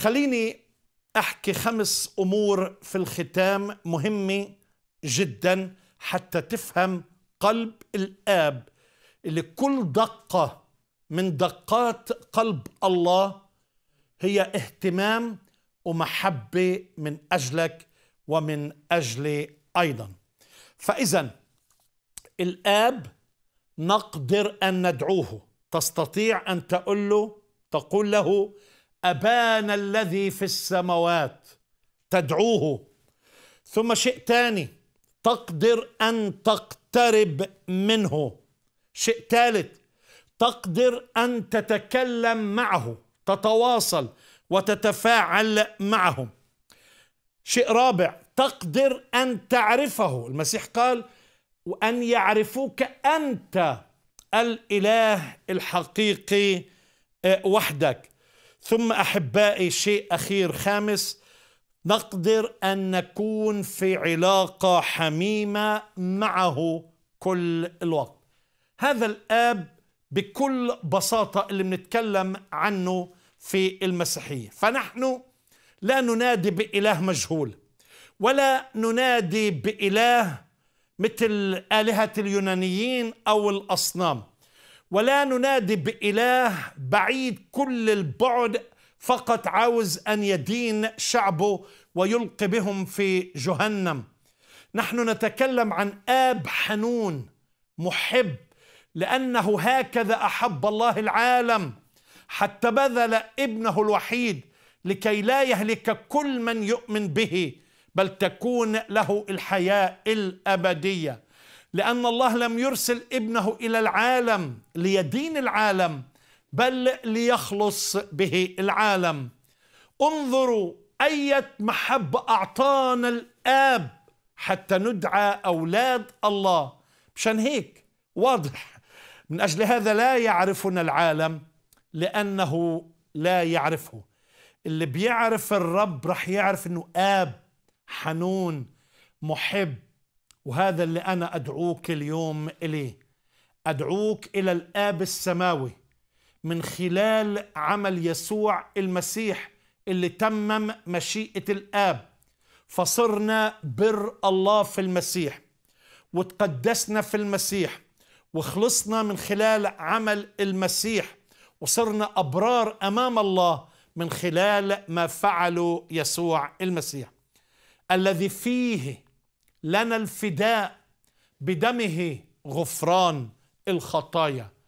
خليني احكي خمس امور في الختام مهمه جدا حتى تفهم قلب الاب اللي كل دقه من دقات قلب الله هي اهتمام ومحبه من اجلك ومن اجلي ايضا فاذا الاب نقدر ان ندعوه تستطيع ان تقول له تقول له أبانا الذي في السماوات تدعوه ثم شيء ثاني تقدر أن تقترب منه شيء ثالث تقدر أن تتكلم معه تتواصل وتتفاعل معه شيء رابع تقدر أن تعرفه المسيح قال وأن يعرفوك أنت الإله الحقيقي آه، وحدك ثم احبائي شيء اخير خامس نقدر ان نكون في علاقه حميمه معه كل الوقت هذا الاب بكل بساطه اللي بنتكلم عنه في المسيحيه فنحن لا ننادي باله مجهول ولا ننادي باله مثل الهه اليونانيين او الاصنام ولا ننادي بإله بعيد كل البعد فقط عاوز أن يدين شعبه ويلقي بهم في جهنم نحن نتكلم عن آب حنون محب لأنه هكذا أحب الله العالم حتى بذل ابنه الوحيد لكي لا يهلك كل من يؤمن به بل تكون له الحياة الأبدية لأن الله لم يرسل ابنه إلى العالم ليدين العالم بل ليخلص به العالم انظروا أية محبة أعطانا الآب حتى ندعى أولاد الله مشان هيك واضح من أجل هذا لا يعرفنا العالم لأنه لا يعرفه اللي بيعرف الرب رح يعرف أنه آب حنون محب وهذا اللي أنا أدعوك اليوم إليه أدعوك إلى الآب السماوي من خلال عمل يسوع المسيح اللي تمم مشيئة الآب فصرنا بر الله في المسيح وتقدسنا في المسيح وخلصنا من خلال عمل المسيح وصرنا أبرار أمام الله من خلال ما فعله يسوع المسيح الذي فيه لنا الفداء بدمه غفران الخطايا